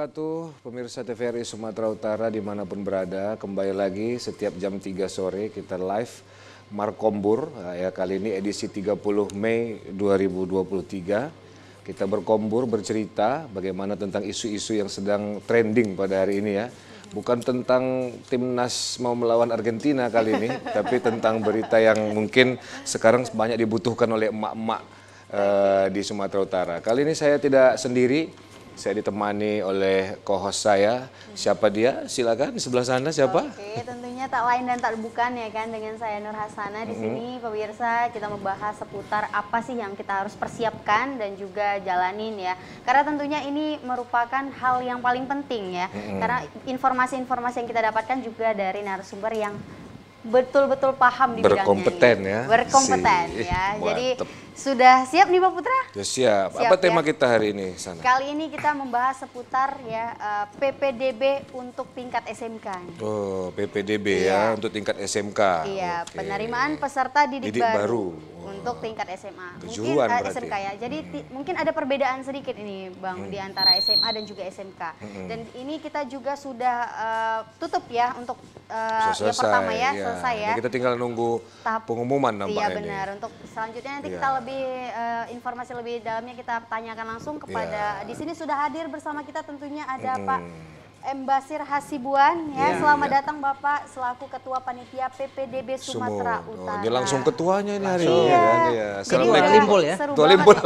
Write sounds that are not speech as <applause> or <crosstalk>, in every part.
wabarakatuh, pemirsa TVRI Sumatera Utara dimanapun berada, kembali lagi setiap jam 3 sore kita live Markombur, nah, ya kali ini edisi 30 Mei 2023. Kita berkombur, bercerita bagaimana tentang isu-isu yang sedang trending pada hari ini ya. Bukan tentang timnas mau melawan Argentina kali ini, <laughs> tapi tentang berita yang mungkin sekarang banyak dibutuhkan oleh emak-emak uh, di Sumatera Utara. Kali ini saya tidak sendiri, saya ditemani oleh co saya. Siapa dia? Silakan di sebelah sana siapa? Oke, tentunya tak lain dan tak bukan ya kan dengan saya Nur Hasana di mm -hmm. sini mm-hmm. pemirsa kita membahas seputar apa sih yang kita harus persiapkan dan juga jalanin ya. Karena tentunya ini merupakan hal yang paling penting ya. Mm -hmm. Karena informasi-informasi yang kita dapatkan juga dari narasumber yang betul-betul paham di bidangnya. Berkompeten ya. ya. Berkompeten si. ya. Jadi Mantep sudah siap nih Pak Putra? Sudah siap. siap. Apa ya? tema kita hari ini Sana? Kali ini kita membahas seputar ya uh, eh, PPDB untuk tingkat SMK. Oh, PPDB ya, iya. ya untuk tingkat SMK. Iya, okay. penerimaan peserta didik, didik baru. baru. Untuk tingkat SMA. Kejuruan mungkin, uh, eh, SMK ya. Jadi hmm. mungkin ada perbedaan sedikit ini Bang hmm. di antara SMA dan juga SMK. Hmm. Dan ini kita juga sudah uh, tutup ya untuk uh, selesai, ya, pertama ya, ya. selesai ya. kita tinggal nunggu tahap pengumuman iya, nampaknya. Iya benar. Ini. Untuk selanjutnya nanti ya. kita lebih lebih uh, informasi lebih dalamnya kita tanyakan langsung kepada yeah. di sini sudah hadir bersama kita tentunya ada mm. Pak M. Basir Hasibuan ya. ya selamat ya. datang Bapak selaku Ketua Panitia PPDB Sumatera oh, Utara. Oh, dia langsung ketuanya ini hari ini. Iya. Kan? Iya, seru limpul ya. limpul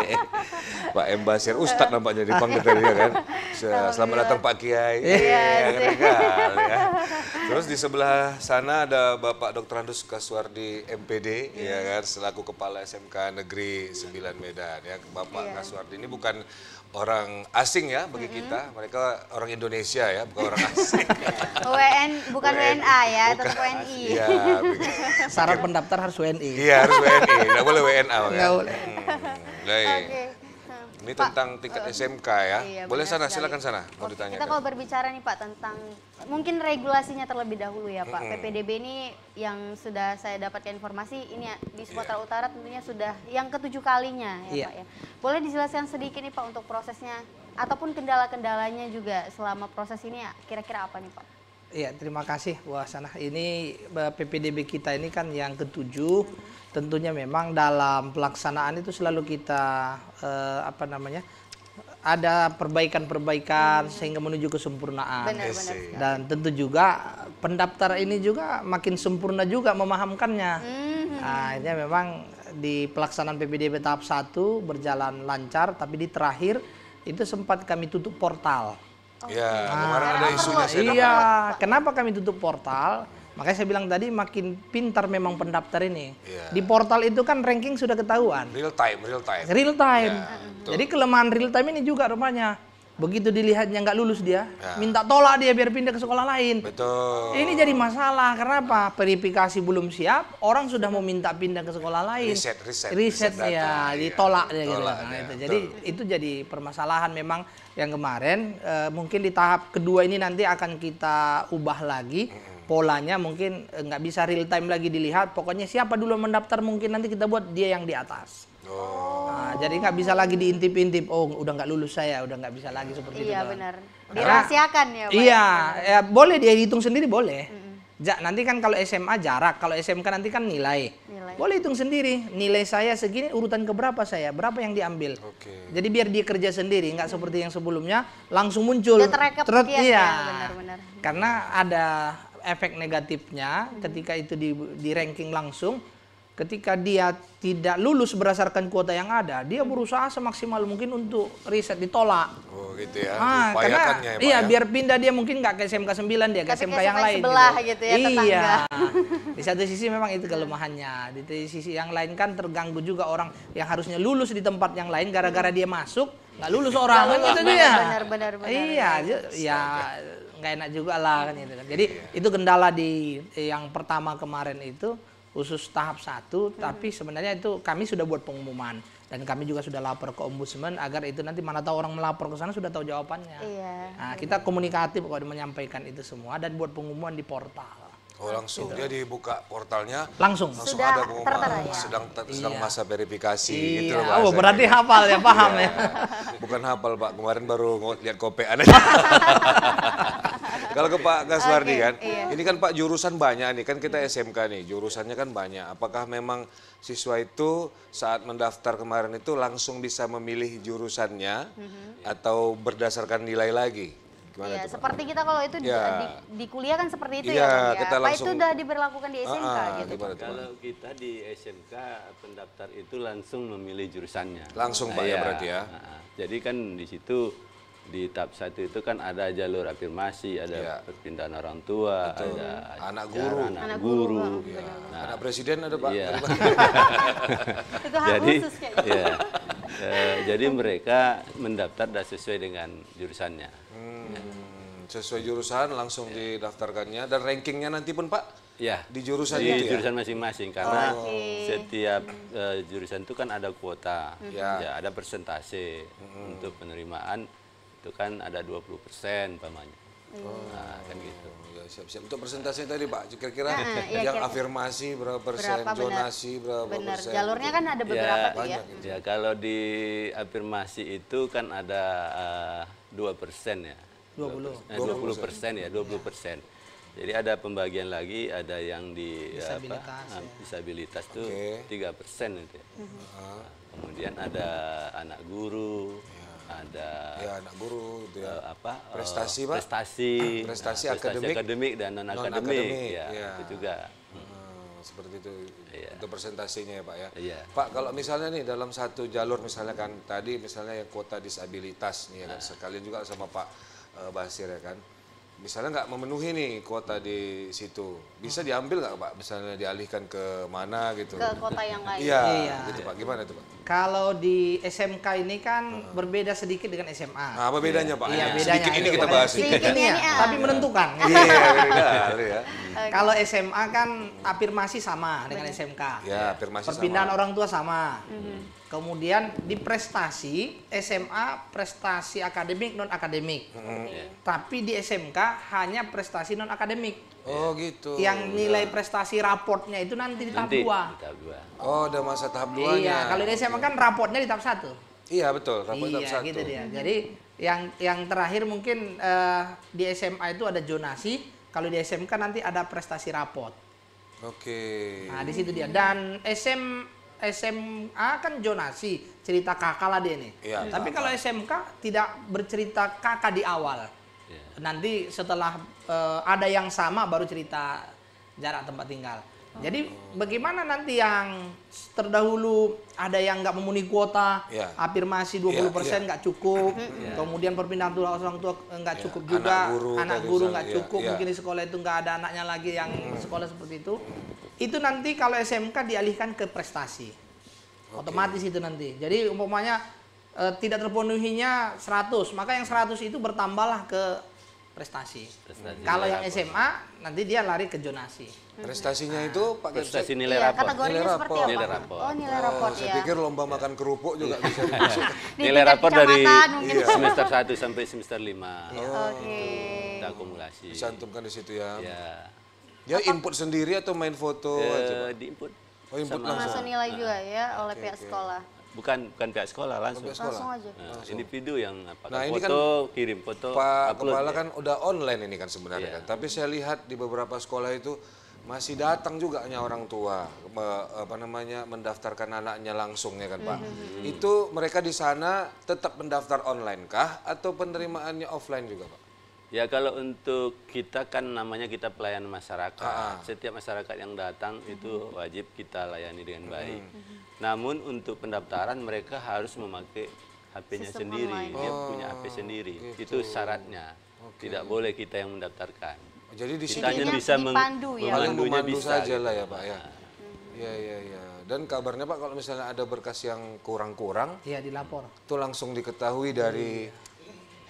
<laughs> Pak M. Basir Ustadz nampaknya dipanggil tadi kan. <laughs> Selamat datang Pak Kiai. Iya. iya kan? Ya, ya. <laughs> Terus di sebelah sana ada Bapak Dr. Andus Kaswardi MPD ya. ya kan selaku Kepala SMK Negeri 9 Medan ya. Bapak ya. Kaswardi ini bukan orang asing ya bagi mm -hmm. kita. Mereka orang Indonesia ya, bukan orang <laughs> asing. WN bukan WNA ya, bukan, tetap WNI. Ya, Syarat pendaftar harus WNI. Iya, harus WNI. nggak boleh WNA. Nggak ya. boleh. Hmm, Okay. Ini Pak, tentang tingkat uh, eh, SMK ya. Iya, Boleh sana, sekali. silakan sana. Mau Oke, ditanya. Kita kalau berbicara nih Pak tentang mungkin regulasinya terlebih dahulu ya Pak. Mm -hmm. PPDB ini yang sudah saya dapatkan informasi ini ya, di Sumatera yeah. Utara tentunya sudah yang ketujuh kalinya ya yeah. Pak ya. Boleh dijelaskan sedikit nih Pak untuk prosesnya ataupun kendala-kendalanya juga selama proses ini ya, kira-kira apa nih Pak? Ya terima kasih Bu Hasanah. Ini eh, PPDB kita ini kan yang ketujuh. Tentunya memang dalam pelaksanaan itu selalu kita eh, apa namanya? ada perbaikan-perbaikan hmm. sehingga menuju kesempurnaan. Benar, benar. Dan tentu juga pendaftar ini juga makin sempurna juga memahamkannya. Hmm. Nah, ini memang di pelaksanaan PPDB tahap 1 berjalan lancar tapi di terakhir itu sempat kami tutup portal. Oh. Ya, nah, kemarin ada isunya. Saya iya, kenapa kami tutup portal? Makanya saya bilang tadi makin pintar memang pendaftar ini. Yeah. Di portal itu kan ranking sudah ketahuan. Real time, real time. Real time. Yeah, Jadi kelemahan real time ini juga rumahnya Begitu dilihatnya nggak lulus dia, ya. minta tolak dia biar pindah ke sekolah lain. Betul. Ini jadi masalah. Kenapa? Verifikasi belum siap, orang sudah mau minta pindah ke sekolah lain. Riset, riset. Riset, riset ya, ditolak ya. gitu. Nah, iya. Jadi itu jadi permasalahan memang yang kemarin e, mungkin di tahap kedua ini nanti akan kita ubah lagi polanya mungkin eh, nggak bisa real time lagi dilihat pokoknya siapa dulu mendaftar mungkin nanti kita buat dia yang di atas oh. nah, jadi nggak bisa lagi diintip-intip oh udah nggak lulus saya udah nggak bisa lagi seperti iya, itu iya nah, benar dirahasiakan ya Pak. iya ya, boleh dia hitung sendiri boleh Ja, nanti kan kalau SMA jarak, kalau SMK nanti kan nilai. nilai. Boleh hitung sendiri, nilai saya segini urutan ke berapa saya, berapa yang diambil. Okay. Jadi biar dia kerja sendiri, nggak seperti yang sebelumnya langsung muncul. Terus iya. iya. iya benar Karena ada efek negatifnya ketika itu di, di ranking langsung, ketika dia tidak lulus berdasarkan kuota yang ada, dia berusaha semaksimal mungkin untuk riset ditolak. Oh gitu ya. Ah, karena ya, iya ya? biar pindah dia mungkin nggak ke SMK 9 dia ke, SMK, SMK yang lain. Sebelah gitu, gitu ya, tetangga. Iya. Di satu sisi memang itu kelemahannya. Di sisi yang lain kan terganggu juga orang yang harusnya lulus di tempat yang lain gara-gara dia masuk nggak lulus orang kan Iya. dia. Benar benar Iya, ya, ya nggak enak juga lah kan itu kan. Jadi iya. itu kendala di yang pertama kemarin itu khusus tahap satu, hmm. tapi sebenarnya itu kami sudah buat pengumuman dan kami juga sudah lapor ke ombudsman agar itu nanti mana tahu orang melapor ke sana sudah tahu jawabannya. Iya. Nah, kita komunikatif kalau menyampaikan itu semua dan buat pengumuman di portal. Oh langsung gitu. dia dibuka portalnya langsung langsung sudah ada tertera, ya? sedang iya. sedang iya. masa verifikasi iya. gitu loh Oh berarti iya. hafal ya paham iya. ya. <laughs> Bukan hafal Pak kemarin baru lihat kopean aja. <laughs> Kalau ke Pak Gaswardi okay, kan, iya. ini kan Pak jurusan banyak nih, kan kita SMK nih, jurusannya kan banyak. Apakah memang siswa itu saat mendaftar kemarin itu langsung bisa memilih jurusannya mm -hmm. atau berdasarkan nilai lagi? Gimana ya, seperti kita kalau itu ya. di, di kuliah kan seperti itu iya, ya, ya, kan, ya. Apa itu sudah diberlakukan di SMK ah, ah, gitu. Gimana, Kalau kita di SMK pendaftar itu langsung memilih jurusannya. Langsung nah, Pak ya, ya berarti ya. Nah, jadi kan di situ di tahap satu itu kan ada jalur afirmasi, ada ya. perpindahan orang tua, Betul. ada anak guru, anak, anak guru, guru. Ya. Nah, anak presiden ada pak. Ya. <laughs> jadi, ya. e, jadi mereka mendaftar dan sesuai dengan jurusannya. Hmm, ya. Sesuai jurusan langsung ya. didaftarkannya dan rankingnya nanti pun pak. Ya, di jurusan di itu ya? jurusan masing-masing ya? karena oh. setiap uh, jurusan itu kan ada kuota, mm -hmm. ya. ya ada persentase mm -hmm. untuk penerimaan itu kan ada 20 persen umpamanya. Oh, nah, kan gitu. Ya, siap-siap. Untuk persentase tadi Pak, kira-kira nah, iya, yang iya, kira afirmasi berapa persen, berapa jonasi berapa benar. persen. Gitu. Jalurnya kan ada ya, beberapa ya, tuh ya. Gitu. Ya, kalau di afirmasi itu kan ada uh, eh, 2 persen ya. 20. Eh, 20 persen ya, 20 persen. Jadi ada pembagian lagi, ada yang di eh, disabilitas, apa, eh, ya. disabilitas tuh tiga okay. persen itu. Ya. Uh -huh. Kemudian ada anak guru, ada ya anak guru gitu ya. Eh, apa eh, prestasi uh, prestasi ah, prestasi, nah, akademik, prestasi akademik dan non akademik, non -akademik ya, ya itu juga hmm, seperti itu ya. untuk presentasinya ya Pak ya. ya Pak kalau misalnya nih dalam satu jalur misalnya kan tadi misalnya yang kuota disabilitas nih ya kan, nah. sekalian juga sama Pak uh, Basir ya kan misalnya nggak memenuhi nih kuota di situ, bisa diambil nggak Pak? Misalnya dialihkan ke mana gitu? Ke kota yang lain. Iya, ya. gitu Pak. Gimana itu Pak? Kalau di SMK ini kan uh. berbeda sedikit dengan SMA. Nah, apa bedanya Pak? Iya, ya, bedanya. Sedikit ini kita bahas. Iya. Sedikit ini, ya, ya. tapi iya. menentukan. Iya, ya. Kalau SMA kan afirmasi sama dengan SMK. Iya, afirmasi Perpindahan orang tua sama. Mhm. Kemudian di prestasi SMA prestasi akademik non akademik. Mhm, tapi di SMK hanya prestasi non akademik. Oh gitu. Yang nilai prestasi raportnya itu nanti di tahap 2. Oh, udah masa tahap 2 Iya, kalau di SMA kan rapotnya di tahap satu. Iya betul, rapot iya, tahap gitu satu. gitu dia. Hmm. Jadi yang yang terakhir mungkin uh, di SMA itu ada jonasi kalau di SMK nanti ada prestasi rapot Oke. Okay. Nah, di situ dia. Dan SM SMA kan jonasi cerita kakak lah dia nih. Iya, Tapi kalau SMK tidak bercerita kakak di awal. Iya. Nanti setelah uh, ada yang sama baru cerita jarak tempat tinggal. Jadi bagaimana nanti yang terdahulu ada yang nggak memenuhi kuota, yeah. afirmasi 20% iya, yeah, iya. nggak cukup, yeah. kemudian perpindahan tua orang tua nggak yeah. cukup juga, anak guru nggak iya, cukup, yeah. mungkin di sekolah itu nggak ada anaknya lagi yang mm. sekolah seperti itu. Itu nanti kalau SMK dialihkan ke prestasi. Okay. Otomatis itu nanti. Jadi umpamanya e, tidak terpenuhinya 100, maka yang 100 itu bertambahlah ke prestasi. prestasi Kalau yang rapor. SMA nanti dia lari ke jonasi. Prestasinya nah. itu pakai prestasi nilai iya, rapor. Kategorinya nilai rapor. Nilai rapor. Oh, nilai rapor. Oh, saya iya. pikir lomba ya. makan kerupuk juga iya. bisa <laughs> dimasukkan. nilai rapor dari iya. semester 1 sampai semester 5. Oh. Oke. Okay. akumulasi. Disantumkan di situ ya. Ya. Ya input sendiri atau main foto ya, Di input. Oh, input langsung. Masuk nilai nah. juga ya oleh okay, pihak okay. sekolah bukan bukan pihak sekolah langsung. Pihak sekolah. Langsung aja. Nah, langsung. Individu yang apa nah, foto, ini kan, kirim foto, Pak upload, Kepala ya. kan udah online ini kan sebenarnya yeah. kan. Tapi saya lihat di beberapa sekolah itu masih datang juga hanya orang tua apa namanya mendaftarkan anaknya langsung ya kan Pak. Mm-hmm. Itu mereka di sana tetap mendaftar online kah atau penerimaannya offline juga Pak? Ya kalau untuk kita kan namanya kita pelayan masyarakat. Ah. Setiap masyarakat yang datang mm-hmm. itu wajib kita layani dengan mm-hmm. baik. Hmm. Namun untuk pendaftaran mereka harus memakai HP-nya sendiri. Online. Dia oh, punya HP sendiri. Gitu. Itu syaratnya. Okay. Tidak boleh kita yang mendaftarkan. Jadi di sini kita hanya bisa dipandu ya. Paling bisa, saja lah ya, gitu. Pak ya. Ah. Iya, hmm. iya, iya. Dan kabarnya Pak kalau misalnya ada berkas yang kurang-kurang, ya dilapor. Itu langsung diketahui dari iya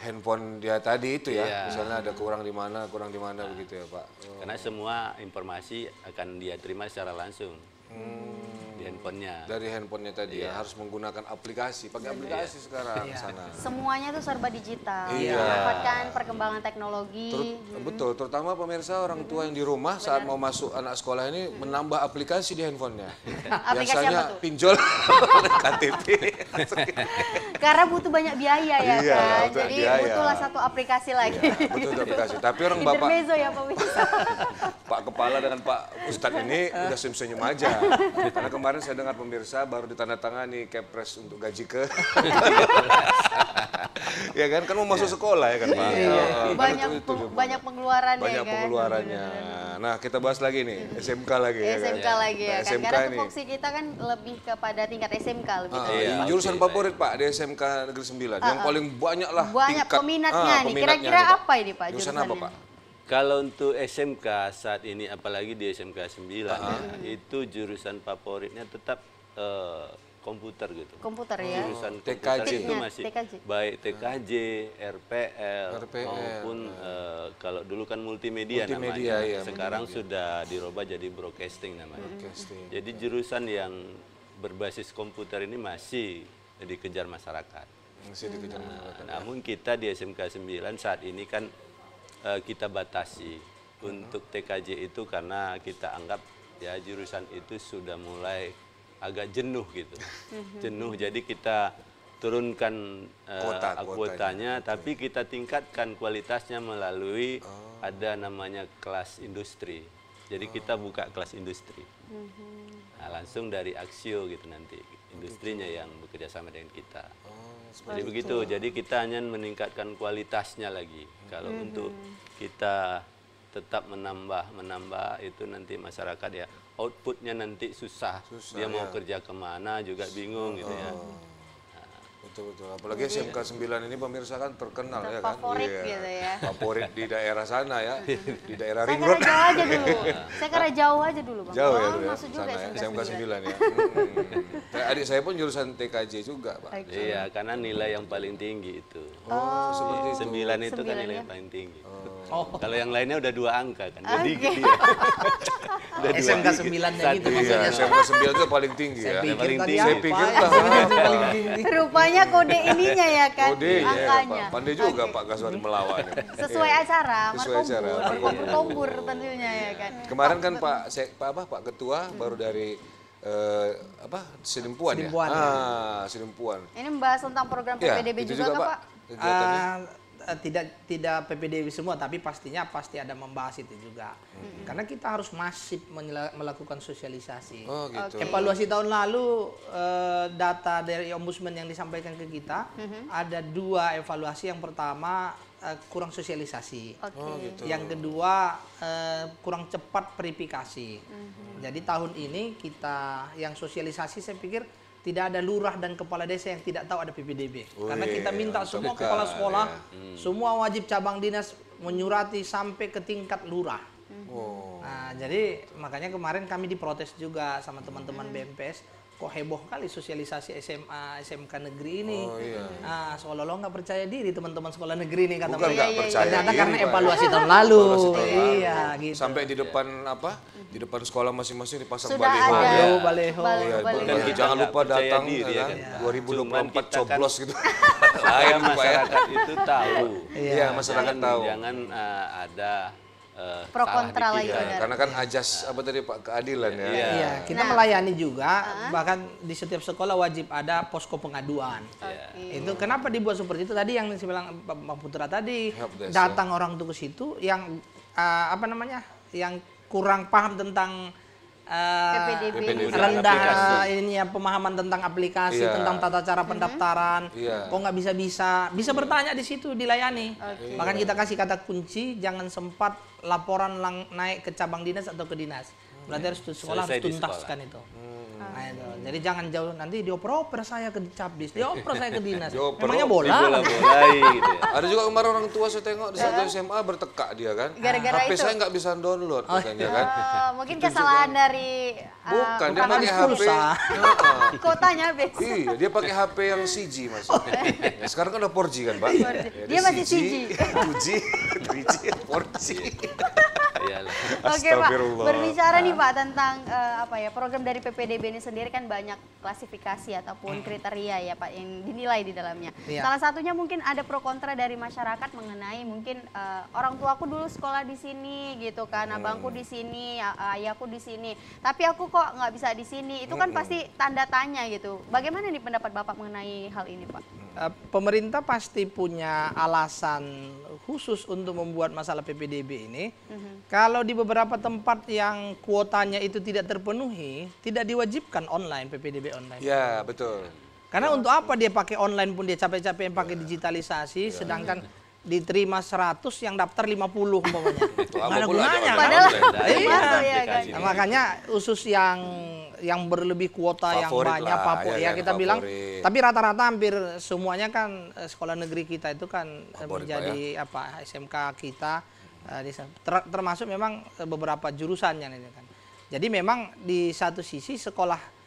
handphone dia tadi itu ya, ya. misalnya ada kurang di mana, kurang di mana nah. begitu ya Pak. Oh. Karena semua informasi akan dia terima secara langsung. Hmm di handphonenya. Dari handphonenya tadi ya, iya. ya harus menggunakan aplikasi, pakai iya, iya. aplikasi iya. sekarang iya. sana. Semuanya itu serba digital. Iya. Mendapatkan perkembangan teknologi. Ter hmm. Betul, terutama pemirsa orang tua yang di rumah Benar. saat mau masuk anak sekolah ini hmm. menambah aplikasi di handphonenya. <laughs> Biasanya pinjol <laughs> KTP. <laughs> Karena butuh banyak biaya ya iya, kan. Jadi biaya. butuhlah satu aplikasi lagi. Iya, butuh satu aplikasi. Tapi orang Bapak Intermezzo ya Pak Pak Kepala dengan Pak Ustadz ini udah senyum-senyum aja. Karena kemarin kemarin saya dengar pemirsa baru ditandatangani kepres untuk gaji ke. <laughs> ya kan kan mau masuk iya. sekolah ya kan Pak. Iya. Oh, banyak itu, itu, banyak pengeluaran banyak ya kan. pengeluarannya. Nah, kita bahas lagi nih iya. SMK lagi ya, kan. SMK nah, lagi ya nah, kan. SMK Karena fokus kita kan lebih kepada tingkat SMK lebih ah, iya. Jurusan favorit Pak di SMK Negeri 9 uh, yang ah, ah. paling banyak lah banyak tingkat, peminatnya, ah, nih. Kira-kira gitu. apa ini Pak jurusan, jurusan apa Pak? Kalau untuk SMK saat ini apalagi di SMK 9 ya, itu jurusan favoritnya tetap uh, komputer gitu. Komputer ya. Jurusan oh. komputer TKJ. itu iya, masih TKJ. baik TKJ, hmm. RPL, RPL maupun uh, kalau dulu kan multimedia, multimedia namanya. Ya, nah, Sekarang multimedia. sudah dirubah jadi broadcasting namanya. Hmm. Broadcasting. Jadi jurusan yang berbasis komputer ini masih dikejar masyarakat. Masih dikejar masyarakat. Nah, ya. namun kita di SMK 9 saat ini kan Eh, kita batasi untuk TKJ itu karena kita anggap ya jurusan itu sudah mulai agak jenuh gitu. Mhm. jenuh jadi kita turunkan uh, eh, Kota, kuotanya, tapi kita tingkatkan kualitasnya melalui oh. ada namanya kelas industri. Jadi oh. kita buka kelas industri. Mhm. Nah, langsung dari Aksio gitu nanti industrinya yang bekerja sama dengan kita. Jadi begitu. Itu. Jadi kita hanya meningkatkan kualitasnya lagi. Kalau -hmm. untuk kita tetap menambah menambah itu nanti masyarakat ya outputnya nanti susah, susah dia ya. mau kerja kemana juga bingung gitu ya. oh. ya Betul betul. Apalagi Jadi, SMK 9 ini pemirsa kan terkenal ya kan. Favorit yeah. gitu ya. Favorit di daerah sana ya. Di daerah Ring Road. Saya kira jauh aja dulu. Iya. Saya kira jauh aja dulu, Bang. Jauh ya. Oh, ya. masuk juga sana, SMK, SMK 9, ya. Hmm. Adik saya pun jurusan TKJ juga, Pak. Okay. Iya, karena nilai yang paling tinggi itu. Oh, oh seperti itu. 9 itu 9 kan nilai yang paling tinggi. Oh. Oh. Kalau yang lainnya udah dua angka kan. Okay. Jadi gitu ya. <laughs> udah dua SMK 9 nya gitu maksudnya. SMK 9 itu paling tinggi ya. Saya paling tinggi. Saya ya. pikir paling tinggi. Rupanya kode ininya ya kan. Kode iya, angkanya. Ya, Pandai juga Pak Kaswari melawan. Sesuai iya. acara, Sesuai acara. Markombur iya, tentunya ya kan. Kemarin kan Pak Pak apa Pak Ketua hmm. baru dari uh, apa sedempuan, sedempuan ya? ya? Ah, sedempuan. Ini membahas tentang program PPDB ya, juga, juga Pak? Pak? Uh, Eh, tidak tidak PPDB semua tapi pastinya pasti ada membahas itu juga hmm. karena kita harus masif melakukan sosialisasi oh, gitu. okay. evaluasi tahun lalu uh, data dari ombudsman yang disampaikan ke kita hmm. ada dua evaluasi yang pertama uh, kurang sosialisasi okay. oh, gitu. yang kedua uh, kurang cepat verifikasi hmm. jadi tahun ini kita yang sosialisasi saya pikir tidak ada lurah dan kepala desa yang tidak tahu ada PPDB. Oh, Karena kita minta semua ya. kepala sekolah, iya. hmm. semua wajib cabang dinas menyurati sampai ke tingkat lurah. Oh. Nah, jadi makanya kemarin kami diprotes juga sama teman-teman hmm. BMPS kok heboh kali sosialisasi SMA SMK negeri ini. Oh, iya. Nah, seolah lo nggak percaya diri teman-teman sekolah negeri ini kata Bukan nggak percaya Ternyata diri, karena ya. evaluasi tahun lalu. Evaluasi tahun lalu. Iya, gitu. Sampai di depan apa? Di depan sekolah masing-masing dipasang Sudah baleho. Ada. Iya. Baleho, baleho. Iya, baleho, Dan kita jangan lupa datang diri, ya, kan? ya. 2024 coblos gitu. Saya masyarakat itu tahu. Iya, ya, masyarakat tahu. Jangan uh, ada Eh, pro kontra lagi ya, karena kan iya. ajas iya. apa tadi Pak keadilan ya. Iya, ya, kita nah. melayani juga uh-huh. bahkan di setiap sekolah wajib ada posko pengaduan. Iya. Okay. Itu kenapa dibuat seperti itu tadi yang bilang Pak Putra tadi datang ya. orang tuh ke situ yang uh, apa namanya? yang kurang paham tentang uh, eh, PPDB. rendah aplikasi. Eh, ini ya pemahaman tentang aplikasi, yeah. tentang tata cara mhm. pendaftaran. Yeah. Kok nggak bisa-bisa? Bisa bertanya di situ dilayani. Okay. Bahkan kita kasih kata kunci, jangan sempat laporan lang naik ke cabang dinas atau ke dinas. Berarti ya. harus sekolah Selesai harus tuntaskan itu. Hmm. Nah, itu. Jadi jangan jauh nanti dioper-oper saya ke capdis, dioper saya ke dinas. dioper Emangnya bola. bola bolai, gitu ya. <laughs> Ada juga kemarin orang tua saya tengok di satu SMA bertekak dia kan. Gara-gara HP itu. saya nggak bisa download oh, katanya iya. kan. Uh, mungkin itu kesalahan juga. dari uh, bukan, dia pakai HP. <laughs> Kotanya habis. Iya, dia pakai HP yang CG maksudnya. Oh. Iya. Ya, sekarang kan udah 4G kan, Pak? Ya, dia masih CG. 2G, 3G, 4G. Oke Pak, berbicara nih nah. Pak tentang uh, apa ya program dari PPDB ini sendiri kan banyak klasifikasi ataupun hmm. kriteria ya Pak yang dinilai di dalamnya. Iya. Salah satunya mungkin ada pro kontra dari masyarakat mengenai mungkin uh, orang aku dulu sekolah di sini gitu kan, hmm. abangku di sini, ayahku di sini, tapi aku kok nggak bisa di sini. Itu kan hmm. pasti tanda tanya gitu. Bagaimana nih pendapat Bapak mengenai hal ini Pak? Hmm. Eh, pemerintah pasti punya alasan khusus untuk membuat masalah PPDB ini. Mm-hmm. Kalau di beberapa tempat yang kuotanya itu tidak terpenuhi, tidak diwajibkan online PPDB online. Ya, betul. Karena ya. untuk apa dia pakai online pun dia capek-capek yang pakai yeah. digitalisasi yeah. sedangkan diterima 100 yang daftar 50 umpamanya. Mana gunanya kan? Padahal iya. ya, kan? Nah, makanya usus yang yang berlebih kuota favorit yang banyak lah, Papua iya, ya, ya, ya kita favorit. bilang tapi rata-rata hampir semuanya kan eh, sekolah negeri kita itu kan eh, favorit ya. menjadi ya. apa SMK kita eh, termasuk memang beberapa jurusannya ini kan jadi memang di satu sisi sekolah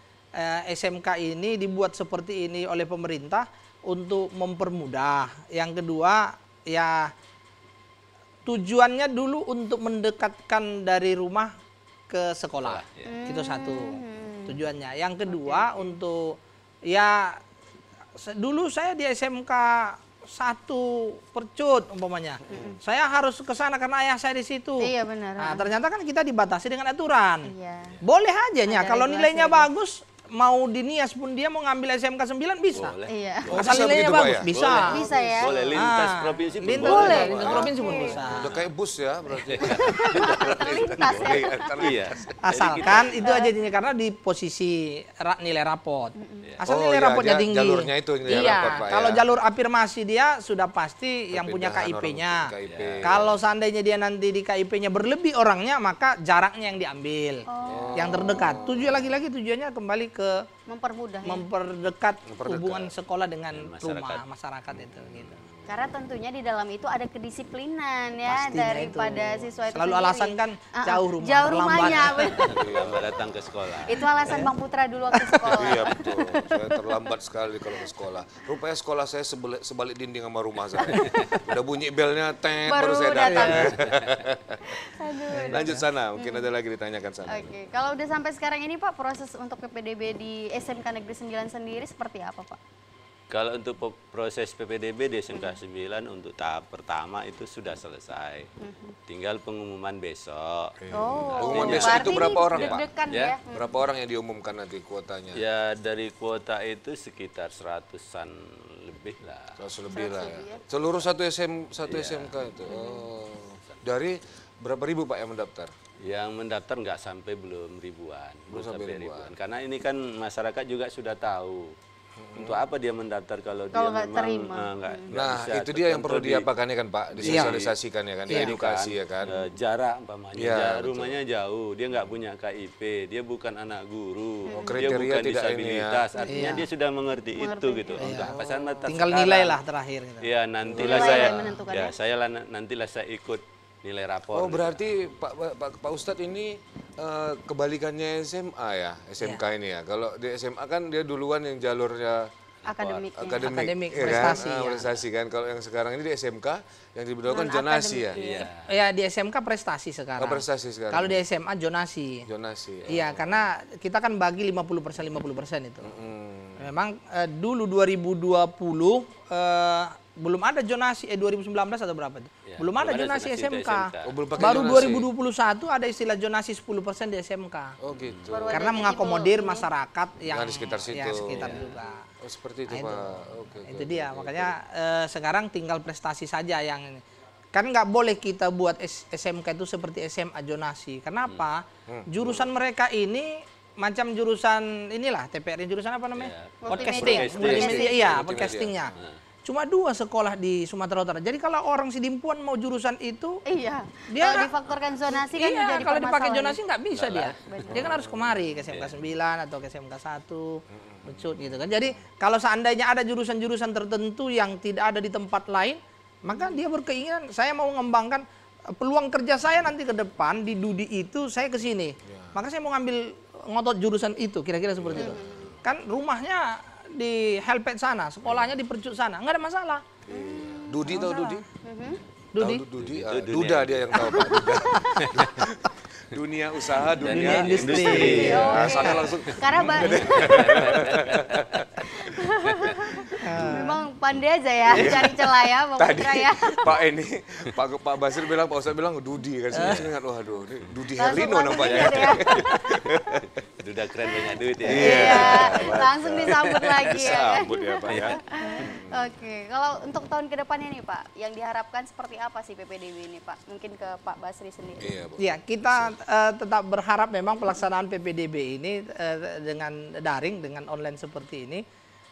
SMK ini dibuat seperti ini oleh pemerintah untuk mempermudah yang kedua ya tujuannya dulu untuk mendekatkan dari rumah ke sekolah. ya. Itu satu hmm. tujuannya. Yang kedua okay. untuk ya dulu saya di SMK satu percut umpamanya. Hmm. Saya harus ke sana karena ayah saya di situ. Iya benar. Nah, ternyata kan kita dibatasi dengan aturan. Iya. Boleh aja nya kalau nilainya bagus mau di Nias pun dia mau ngambil SMK 9 bisa. Boleh. Iya. Asal nilainya ya? bagus, ya? bisa. Boleh. Bisa ya. Boleh lintas ah. provinsi pun lintas boleh. boleh. Lintas provinsi pun okay. bisa. Udah kayak bus ya berarti. <laughs> lintas ya? iya, iya. Asalkan itu aja jadinya karena di posisi nilai rapot. Iya. Asal oh, nilai iya, rapotnya tinggi. Jalurnya itu nilai iya. rapot, Pak. Kalau ya. jalur afirmasi dia sudah pasti Perpindahan yang punya KIP-nya. KIP. Iya. Kalau seandainya dia nanti di KIP-nya berlebih orangnya maka jaraknya yang diambil. Oh. Yang terdekat. Tujuan lagi-lagi tujuannya kembali ke ke mempermudah, ya? memperdekat hubungan sekolah dengan masyarakat. rumah masyarakat itu. Gitu. Karena tentunya di dalam itu ada kedisiplinan ya Pastinya daripada itu. siswa itu Selalu sendiri. alasan kan uh, jauh rumah, jauh rumahnya. <laughs> Iya, datang ke sekolah. Itu alasan eh? Bang Putra dulu waktu sekolah. iya betul. Saya terlambat sekali kalau ke sekolah. Rupanya sekolah saya sebalik, sebalik dinding sama rumah saya. Udah bunyi belnya teng baru, baru saya datang. <laughs> Aduh. Lanjut sana, mungkin ada lagi ditanyakan sana. Oke, okay. kalau udah sampai sekarang ini Pak proses untuk ke PDB di SMK Negeri 9 sendiri seperti apa Pak? Kalau untuk proses PPDB di SMK hmm. untuk tahap pertama itu sudah selesai. Hmm. Tinggal pengumuman besok. Oh. Pengumuman besok itu berapa orang, Pak? Ya? ya? Berapa orang yang diumumkan nanti kuotanya? Ya, dari kuota itu sekitar seratusan lebih lah. Seratus lebih lah. Ya. ya. Seluruh satu SM satu ya. SMK itu. Mm-hmm. Oh. Dari berapa ribu Pak yang mendaftar? yang mendaftar nggak sampai belum ribuan, belum sampai, sampai ribuan. ribuan. Karena ini kan masyarakat juga sudah tahu untuk apa dia mendaftar kalau, kalau dia memang terima. Uh, eh, gak, hmm. Nah, itu dia yang perlu diapakan ya kan Pak, disosialisasikan ya kan, iya. diedukasi kan? ya kan. Uh, jarak umpamanya, ya, jarak, rumahnya jauh, dia nggak punya KIP, dia bukan anak guru, oh, dia bukan tidak ya. disabilitas, ya. artinya iya. dia sudah mengerti, mengerti. itu gitu. Iya. Untuk apa Tinggal nilai lah terakhir. Gitu. Ya nantilah saya, iya, ya saya lah nantilah saya ikut nilai rapor. Oh berarti Pak, Pak, Pak Ustadz ini uh, kebalikannya SMA ya, SMK yeah. ini ya. Kalau di SMA kan dia duluan yang jalurnya akademik, akademik, iya. akademik ya, kan? prestasi, kan? ya. prestasi kan. Kalau yang sekarang ini di SMK yang dibedakan nah, jonasi ya. Iya. Ya di SMK prestasi sekarang. Oh, prestasi sekarang. Kalau di SMA jonasi. Jonasi. Oh. Iya, oh. karena kita kan bagi 50 persen 50 persen itu. -hmm. Memang eh, dulu 2020 eh, belum ada jonasi, eh 2019 atau berapa itu? Ya, belum ada zonasi, zonasi SMK. SMK. Oh, Baru zonasi. 2021 ada istilah zonasi 10% di SMK. Oh gitu. Baru Karena mengakomodir itu. masyarakat yang di sekitar ya, situ. Ya, sekitar ya. juga. Oh, seperti itu, nah, Pak. Itu, itu oke, dia. oke, Makanya oke. Eh, sekarang tinggal prestasi saja yang kan nggak boleh kita buat SMK itu seperti SMA zonasi. Kenapa? Hmm. Hmm. Jurusan hmm. mereka ini macam jurusan inilah TPR jurusan apa namanya? Yeah. Iya. Podcasting. Podcasting. Podcasting. Podcasting. Iya, podcastingnya. Nah. Cuma dua sekolah di Sumatera Utara. Jadi kalau orang Sidimpuan mau jurusan itu, iya. Dia kalau difaktorkan zonasi kan iya, jadi kalau dipakai zonasi nggak bisa Lala. dia. Benar. Dia kan harus kemari ke SMK 9 iya. atau ke SMK 1, lucut gitu kan. Jadi kalau seandainya ada jurusan-jurusan tertentu yang tidak ada di tempat lain, maka dia berkeinginan saya mau mengembangkan eh, peluang kerja saya nanti ke depan di Dudi itu saya ke sini. Iya. Maka saya mau ngambil ngotot jurusan itu, kira-kira seperti itu. Kan rumahnya di helpet sana, sekolahnya di percut sana, nggak ada masalah. Iya. Dudi tahu Dudi? Mm -hmm. Dudi. Dudi, eh, Duda ya. dia yang tahu <laughs> dunia usaha, dunia, dunia industri. industri. Oh, nah, langsung. Karena bang. <laughs> Memang pandai aja ya iya. cari celah ya, Pak Tadi, Putra ya. <laughs> Pak ini, Pak Pak Basir bilang, Pak Ustaz bilang Dudi kan, saya ingat, wah aduh, ini Dudi Herlino nampaknya. Gitu ya. Duda keren banyak duit ya. Iya, iya langsung disambut lagi ya. Disambut ya Pak ya. <laughs> Oke, kalau untuk tahun kedepannya nih Pak, yang diharapkan seperti apa sih PPDB ini Pak? Mungkin ke Pak Basri sendiri. Iya, Bu. Ya, kita uh, tetap berharap memang pelaksanaan PPDB ini uh, dengan daring dengan online seperti ini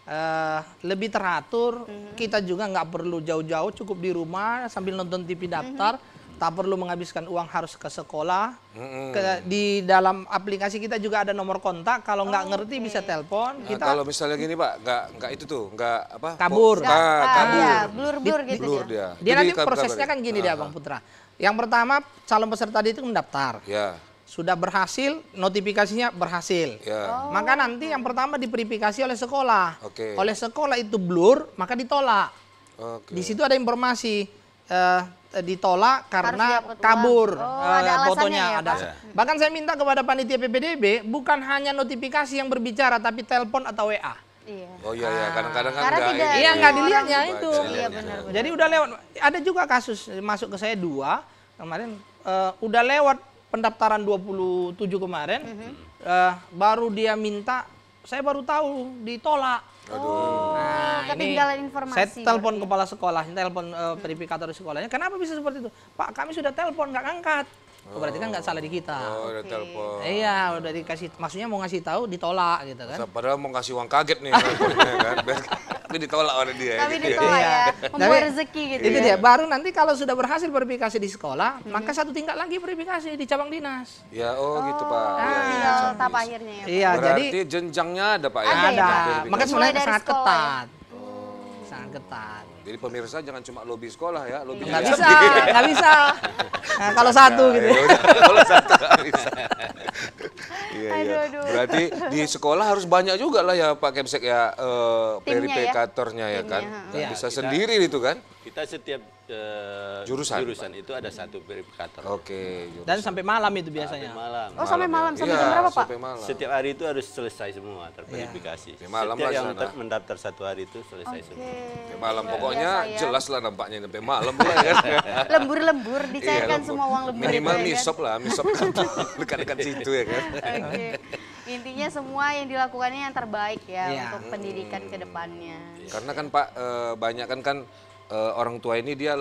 uh, lebih teratur. Mm -hmm. Kita juga nggak perlu jauh-jauh, cukup di rumah sambil nonton TV mhm. daftar. Mm -hmm. Tak perlu menghabiskan uang harus ke sekolah. Mm -hmm. ke, di dalam aplikasi kita juga ada nomor kontak. Kalau nggak oh, ngerti okay. bisa telepon. Nah, kalau misalnya gini pak, nggak nggak itu tuh, nggak apa? Kabur. Nah, kabur. Ya, blur blur di, gitu. Blur ya. dia. Dia dia nanti prosesnya kan gini uh -huh. dia, Bang Putra yang pertama calon peserta didik mendaftar. Ya. Sudah berhasil, notifikasinya berhasil. Ya. Oh. Maka nanti yang pertama diverifikasi oleh sekolah. Okay. Oleh sekolah itu blur, maka ditolak. Okay. Di situ ada informasi uh, ditolak karena kabur oh, eh, ada fotonya ya, ada. Ya. Bahkan saya minta kepada panitia PPDB bukan hanya notifikasi yang berbicara tapi telepon atau WA. Iya. Oh iya iya, kadang-kadang kan Karena enggak. Tidak, iya, enggak dilihatnya itu. Iya, iya benar, benar. Jadi udah lewat. Ada juga kasus masuk ke saya dua kemarin uh, udah lewat pendaftaran 27 kemarin. Mm -hmm. uh, baru dia minta, saya baru tahu ditolak. Oh, nah, ketinggalan informasi. Saya telepon kepala sekolah, telepon uh, verifikator sekolahnya. Kenapa bisa seperti itu? Pak, kami sudah telepon nggak angkat. Oh. oh, berarti kan nggak salah di kita. Oh, udah okay. telepon. Iya, udah dikasih. Maksudnya mau ngasih tahu ditolak gitu kan. Padahal mau kasih uang kaget nih. Ya kan? <laughs> Tapi ditolak oleh dia. Tapi gitu. ditolak ya. ya. Membuat Tapi, rezeki gitu. Itu ya. dia. Baru nanti kalau sudah berhasil verifikasi di sekolah, hmm. maka satu tingkat lagi verifikasi di cabang dinas. Ya, oh, oh gitu Pak. Nah, ya, tahap akhirnya ya. Iya, jadi jenjangnya ada Pak ya. Ada. ada. Maka sebenarnya sangat sekolah. Ya? ketat. Oh. Sangat ketat. Jadi pemirsa jangan cuma lobby sekolah ya, lobby nggak bisa, nggak bisa. <laughs> Nah, kalau satu nah, gitu. Ya, kalau satu nggak bisa. <laughs> Iya, iya. Berarti di sekolah harus banyak juga lah ya Pak Kemsek ya uh, eh, peripekatornya ya, ya kan. Nggak ya. bisa kita, sendiri itu kan kita setiap uh, jurusan. jurusan itu ada satu verifikator. Oke. Okay, Dan sampai malam itu biasanya. Sampai malam. Oh sampai malam, sampai iya, jam berapa pak? malam. Setiap hari itu harus selesai semua terverifikasi. Ya. Malam setiap yang sana. mendaftar satu hari itu selesai okay. semua. Sampai malam pokoknya ya, jelas lah nampaknya sampai malam lah kan. <laughs> Lembur-lembur dicairkan iya, semua uang lembur. Minimal ya, misop kan? lah, misop <laughs> dekat-dekat situ ya kan. Oke. Okay. Intinya semua yang dilakukannya yang terbaik ya, ya. untuk pendidikan hmm. ke depannya. Karena kan Pak eh, banyak kan kan uh, orang tua ini dia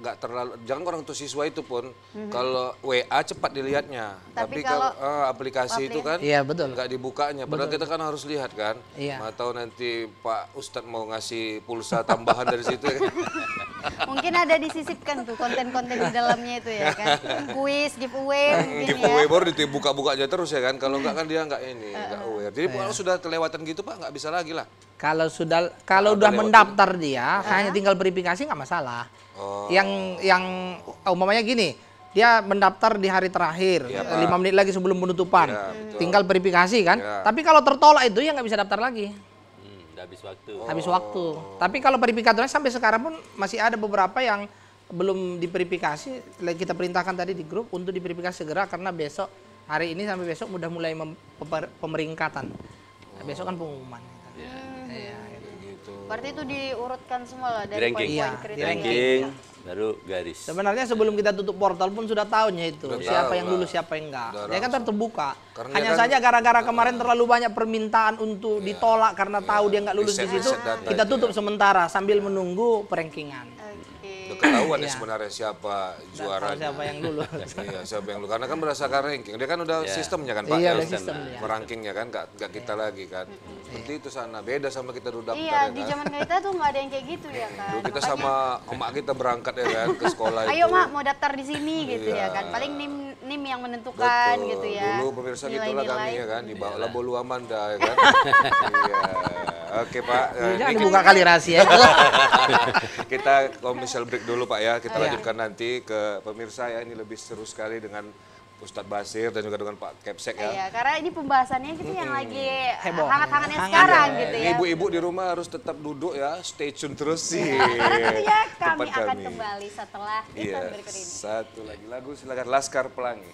nggak terlalu jangan orang tua siswa itu pun mm-hmm. kalau WA cepat dilihatnya tapi, tapi kalau ah, aplikasi, itu kan iya betul nggak dibukanya padahal kita kan harus lihat kan iya. atau nanti Pak Ustadz mau ngasih pulsa tambahan dari situ ya kan? <laughs> mungkin ada disisipkan tuh konten-konten di dalamnya itu ya kan. Kuis, giveaway eh, mungkin ya. Giveaway ya. baru dibuka aja terus ya kan. Kalau enggak kan dia enggak ini, enggak aware. Jadi iya. kalau sudah kelewatan gitu Pak enggak bisa lagi lah. Kalau sudah kalau sudah mendaftar dia, hanya tinggal verifikasi nggak masalah. Oh. Yang yang oh, umumnya gini, dia mendaftar di hari terakhir, ya, lima menit lagi sebelum penutupan, ya, tinggal verifikasi kan. Ya. Tapi kalau tertolak itu ya nggak bisa daftar lagi. Udah habis waktu. Oh. Habis oh. waktu. Tapi kalau verifikatornya sampai sekarang pun masih ada beberapa yang belum diverifikasi. Kita perintahkan tadi di grup untuk diverifikasi segera karena besok hari ini sampai besok udah mulai pemeringkatan. Oh. besok kan pengumuman. Ya. Yeah. ya. Berarti itu diurutkan semua lah dari ranking. poin-poin iya, kriteria. di ranking baru garis. Sebenarnya sebelum kita tutup portal pun sudah tahunnya itu sudah siapa tahu, yang lulus siapa yang enggak. ya kan terbuka. Karena Hanya kan, saja gara-gara nah. kemarin terlalu banyak permintaan untuk ya, ditolak karena ya, tahu dia enggak lulus di situ, kita tutup ya. sementara sambil menunggu perengkingan udah ketahuan ya sebenarnya siapa juara siapa yang dulu <laughs> iya siapa yang dulu karena kan berdasarkan ranking dia kan udah yeah. sistemnya kan pak iya, ya, kan nggak nggak kita yeah. lagi kan yeah. itu sana beda sama kita dulu iya ya, di zaman kita tuh nggak ada yang kayak gitu ya kan dulu kita sama emak kita berangkat ya kan ke sekolah ayo mak mau daftar di sini iya. gitu ya kan paling nim nim yang menentukan gitu ya dulu pemirsa gitulah kami ya kan di bawah iya. labolu amanda ya kan <laughs> iya. oke pak ini buka kali rahasia <laughs> kita komersial break break dulu Pak ya. Kita oh, iya. lanjutkan nanti ke pemirsa ya. Ini lebih seru sekali dengan Ustadz Basir dan juga dengan Pak Kepsek ya. Iya, karena ini pembahasannya gitu hmm. yang lagi hangat-hangatnya sekarang ya. gitu ya. Ibu-ibu di rumah harus tetap duduk ya, stay tune terus sih. Iya, iya. karena tentunya kami Tempat akan kami. kembali setelah iklan berikut ini. Satu lagi lagu silakan Laskar Pelangi.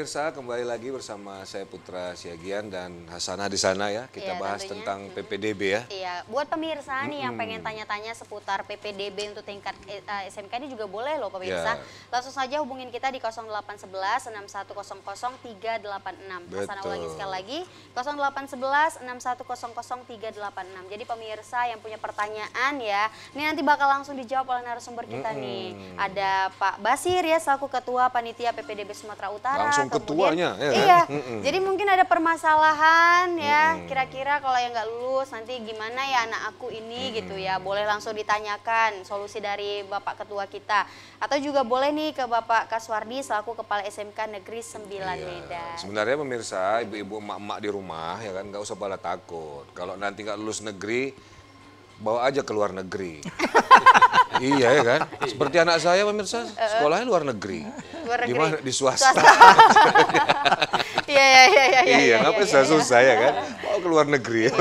pemirsa, kembali lagi bersama saya Putra Siagian dan Hasanah di sana ya. Kita ya, bahas tentunya. tentang PPDB ya. Iya, buat pemirsa nih yang pengen tanya-tanya seputar PPDB untuk tingkat uh, eh, SMK ini juga boleh loh pemirsa. Ya. Langsung saja hubungin kita di 0811 Betul. Hasanah ulangi sekali lagi, 0811 386. Jadi pemirsa yang punya pertanyaan ya, ini nanti bakal langsung dijawab oleh narasumber kita hmm. nih. Ada Pak Basir ya selaku ketua panitia PPDB Sumatera Utara. Langsung ketuanya ya kan? iya mm -mm. jadi mungkin ada permasalahan ya kira-kira kalau yang nggak lulus nanti gimana ya anak aku ini gitu ya boleh langsung ditanyakan solusi dari bapak ketua kita atau juga boleh nih ke bapak Kaswardi selaku kepala SMK Negeri 9 iya. Medan sebenarnya pemirsa ibu-ibu emak-emak di rumah ya kan nggak usah pada takut kalau nanti nggak lulus negeri bawa aja ke luar negeri. <laughs> iya ya kan? Iya. Seperti anak saya pemirsa, sekolahnya luar negeri. Luar negeri. Di mana? Di iya, swasta. Iya iya iya iya. Iya, iya kenapa susah susah ya kan? Bawa ke luar negeri. Ya.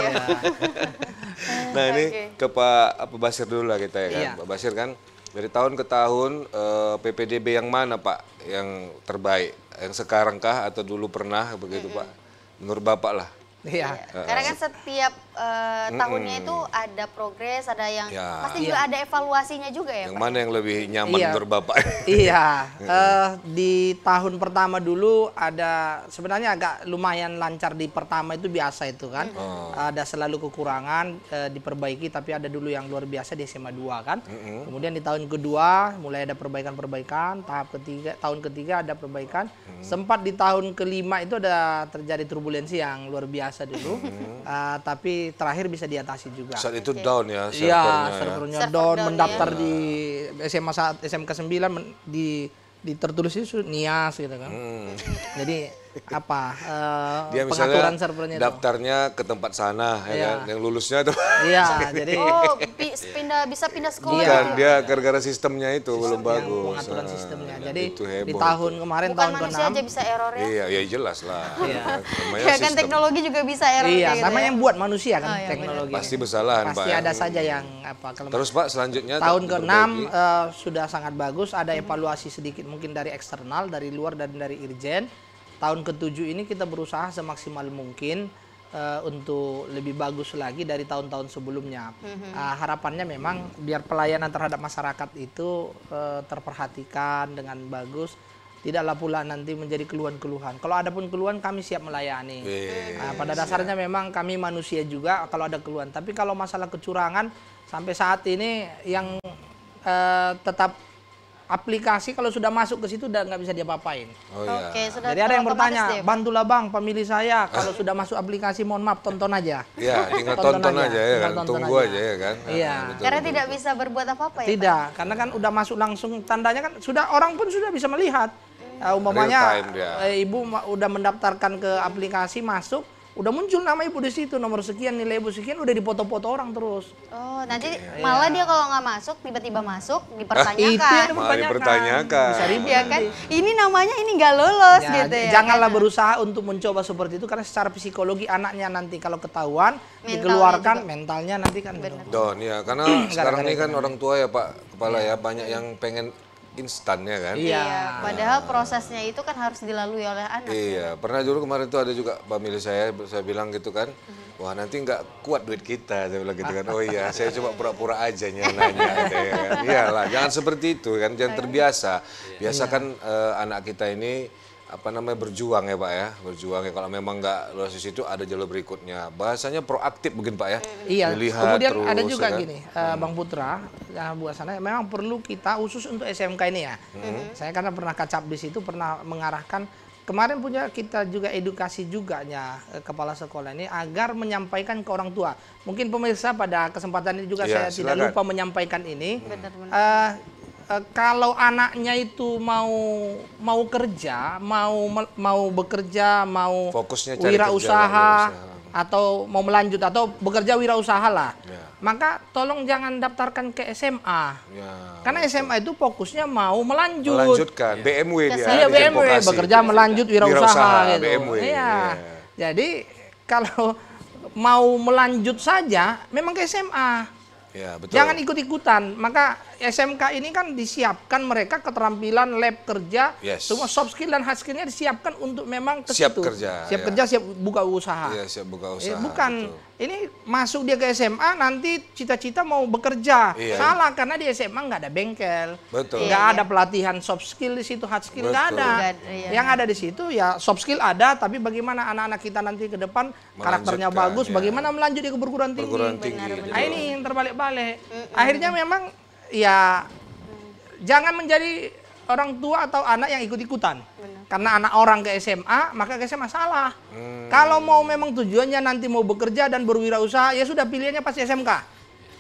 <laughs> nah, ini ke Pak Basir dulu lah kita ya kan. Pak Basir kan dari tahun ke tahun eh, PPDB yang mana Pak yang terbaik? Yang sekarang kah atau dulu pernah begitu Pak? Menurut Bapak lah. Iya. Karena kan setiap Eh, tahunnya -hmm. itu ada progres, ada yang ya. pasti iya. juga ada evaluasinya juga ya. Yang Pak? mana yang lebih nyaman iya. Bapak? <laughs> iya, uh, di tahun pertama dulu ada sebenarnya agak lumayan lancar di pertama itu biasa itu kan. Mm -hmm. Ada selalu kekurangan uh, diperbaiki tapi ada dulu yang luar biasa di SMA 2 kan. -hmm. Kemudian di tahun kedua mulai ada perbaikan-perbaikan, tahap ketiga tahun ketiga ada perbaikan. Mm -hmm. Sempat di tahun kelima itu ada terjadi turbulensi yang luar biasa dulu. -hmm. uh, tapi terakhir bisa diatasi juga. Saat itu okay. down ya iya, servernya. Ya, servernya ya. down, Server mendaftar ya. di SMA saat SMK 9 di di tertulis itu nias gitu kan. Hmm. Jadi apa uh, dia pengaturan servernya daftarnya itu. ke tempat sana ya, yeah. kan yang lulusnya itu iya <laughs> jadi oh pindah bisa pindah sekolah bukan iya. ya. dia gara-gara sistemnya itu Sistem belum bagus pengaturan nah, sistemnya jadi itu di tahun kemarin bukan tahun manusia ke-6 aja bisa error ya iya ya jelas lah <laughs> iya ya kan teknologi juga bisa error iya gitu sama ya. yang buat manusia kan oh, iya, teknologi pasti bersalah pasti ya. ada saja yang apa terus pak selanjutnya tahun ke-6 eh, sudah sangat bagus ada evaluasi sedikit mungkin dari eksternal dari luar dan dari irjen tahun ketujuh ini kita berusaha semaksimal mungkin uh, untuk lebih bagus lagi dari tahun-tahun sebelumnya. Mm-hmm. Uh, harapannya memang mm biar pelayanan terhadap masyarakat itu uh, terperhatikan dengan bagus. Tidaklah pula nanti menjadi keluhan-keluhan. Kalau ada pun keluhan kami siap melayani. Yes. Nah, pada dasarnya memang kami manusia juga kalau ada keluhan. Tapi kalau masalah kecurangan sampai saat ini yang uh, tetap aplikasi kalau sudah masuk ke situ udah nggak bisa diapa-apain. Oh, iya. Oke, sudah Jadi ada yang bertanya, deh. bantulah bang pemilih saya kalau sudah masuk aplikasi mohon maaf tonton aja. Iya, <laughs> tinggal tonton, tonton aja, aja ya kan, tonton tunggu aja. aja ya kan. Nah, iya. Betul, karena tidak bisa berbuat apa-apa ya. Tidak, Pak? karena kan udah masuk langsung tandanya kan sudah orang pun sudah bisa melihat. Hmm. Uh, umpamanya time, ya. ibu udah mendaftarkan ke aplikasi masuk udah muncul nama ibu di situ nomor sekian nilai ibu sekian udah dipoto-poto orang terus oh nanti okay. malah iya. dia kalau nggak masuk tiba-tiba masuk dipertanyakan itu yang dipertanyakan, bisa ribet ya kan ini namanya ini nggak lolos ya, gitu ya janganlah kan? berusaha untuk mencoba seperti itu karena secara psikologi anaknya nanti kalau ketahuan mentalnya dikeluarkan juga. mentalnya nanti kan down ya karena <clears throat> sekarang ini kan orang tua ya pak kepala ya iya. banyak yang pengen instannya kan. Iya, iya. Padahal prosesnya itu kan harus dilalui oleh anak. Iya. ya? Pernah dulu kemarin tuh ada juga pemilih saya, saya bilang gitu kan, mm-hmm. wah nanti nggak kuat duit kita, saya bilang gitu kan. <laughs> Oh iya, saya coba pura-pura aja nyanyi, <laughs> gitu ya lah, kan. Iyalah, jangan seperti itu kan, jangan iya. terbiasa. Iya. Biasa kan eh, anak kita ini apa namanya berjuang ya pak ya berjuang ya kalau memang nggak lulus di situ ada jalur berikutnya bahasanya proaktif begin pak ya iya Dilihat kemudian terus, ada juga ya kan? gini uh, bang Putra ya, buat sana memang perlu kita khusus untuk SMK ini ya hmm. saya karena pernah kacap di situ pernah mengarahkan kemarin punya kita juga edukasi juga ya eh, kepala sekolah ini agar menyampaikan ke orang tua mungkin pemirsa pada kesempatan ini juga ya, saya silakan. tidak lupa menyampaikan ini benar, Uh, Eh, kalau anaknya itu mau mau kerja, mau mau bekerja, mau fokusnya usaha wira atau mau melanjut atau bekerja wira usaha lah. Ya. Maka tolong jangan daftarkan ke SMA. Ya, Karena betul. SMA itu fokusnya mau melanjut. Melanjutkan iya. BMW dia. Iya, BMW bekerja melanjut wirausaha wira gitu. BMW. Iya. Ya. Jadi kalau mau melanjut saja memang ke SMA. Ya, betul. Jangan ikut-ikutan. Maka SMK ini kan disiapkan mereka keterampilan lab kerja, yes. semua soft skill dan hard skillnya disiapkan untuk memang ke siap situ. kerja, siap ya. kerja, siap buka usaha. Iya, siap buka eh, usaha. Eh, bukan betul. ini masuk dia ke SMA nanti cita-cita mau bekerja, iya. salah karena di SMA nggak ada bengkel, betul. nggak iya. ada pelatihan soft skill di situ, hard skill nggak ada. iya. Yang ada di situ ya soft skill ada, tapi bagaimana anak-anak kita nanti ke depan karakternya bagus, ya. bagaimana melanjut di perguruan tinggi. Perguruan tinggi. Gitu. Nah, ini yang terbalik-balik. Akhirnya memang ya jangan menjadi orang tua atau anak yang ikut-ikutan. Karena anak orang ke SMA, maka ke SMA salah. Hmm. Kalau mau memang tujuannya nanti mau bekerja dan berwirausaha, ya sudah pilihannya pasti SMK.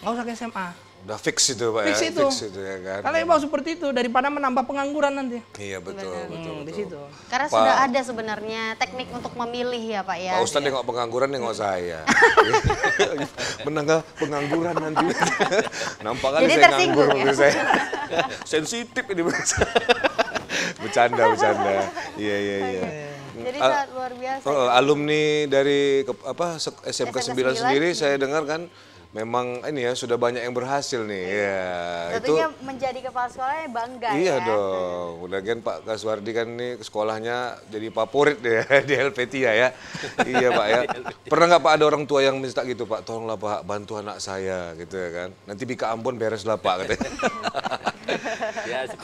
Nggak usah ke SMA. Udah fix itu Pak fix ya. Itu. Fix itu ya kan. Karena emang seperti itu daripada menambah pengangguran nanti. Iya betul, betul, hmm, betul, betul. Di situ. Karena Pak, sudah ada sebenarnya teknik untuk memilih ya Pak ya. Pak ya nengok pengangguran nengok saya. <laughs> Menengah pengangguran nanti. <laughs> Nampak kan saya nganggur, ya. saya. <laughs> Sensitif ini bercanda bercanda. Iya iya iya. Jadi ah, luar biasa. Uh, alumni dari apa SMK, sembilan 9, sendiri saya dengar kan memang ini ya sudah banyak yang berhasil nih. Iya. Ya, Tentunya itu menjadi kepala sekolahnya bangga iya ya. dong. Udah hmm. kan Pak Kaswardi kan nih sekolahnya jadi favorit ya <laughs> di LPT ya. iya Pak ya. <laughs> Pernah nggak Pak ada orang tua yang minta gitu Pak, tolonglah Pak bantu anak saya gitu ya kan. Nanti Bika Ambon beres lah Pak <laughs>